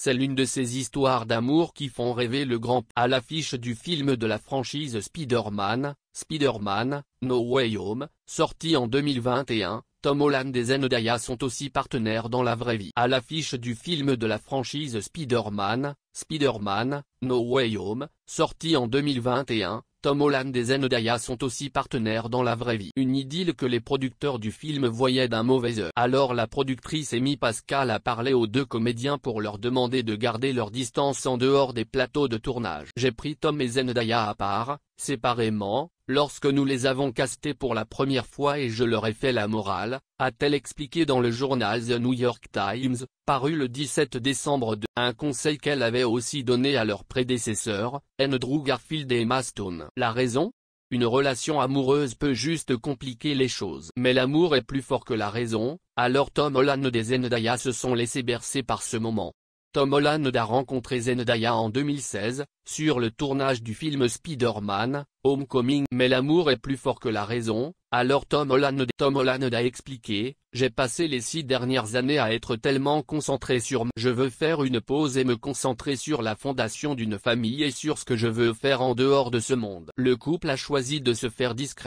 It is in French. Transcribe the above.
C'est l'une de ces histoires d'amour qui font rêver le grand à l'affiche du film de la franchise Spider-Man, Spider-Man, No Way Home, sorti en 2021, Tom Holland et Zendaya sont aussi partenaires dans la vraie vie. À l'affiche du film de la franchise Spider-Man, Spider-Man, No Way Home, sorti en 2021, Tom Holland et Zendaya sont aussi partenaires dans la vraie vie. Une idylle que les producteurs du film voyaient d'un mauvais œil. Alors la productrice Amy Pascal a parlé aux deux comédiens pour leur demander de garder leur distance en dehors des plateaux de tournage. J'ai pris Tom et Zendaya à part, séparément, lorsque nous les avons castés pour la première fois et je leur ai fait la morale, a-t-elle expliqué dans le journal The New York Times, paru le 17 décembre de un conseil qu'elle avait aussi donné à leurs prédécesseurs, Andrew Garfield et Emma Stone. La raison Une relation amoureuse peut juste compliquer les choses. Mais l'amour est plus fort que la raison, alors Tom Holland et Zendaya se sont laissés bercer par ce moment. Tom Holland a rencontré Zendaya en 2016, sur le tournage du film Spider-Man, Homecoming. Mais l'amour est plus fort que la raison, alors Tom Holland, a expliqué, j'ai passé les six dernières années à être tellement concentré sur « je veux faire une pause et me concentrer sur la fondation d'une famille et sur ce que je veux faire en dehors de ce monde ». Le couple a choisi de se faire discret.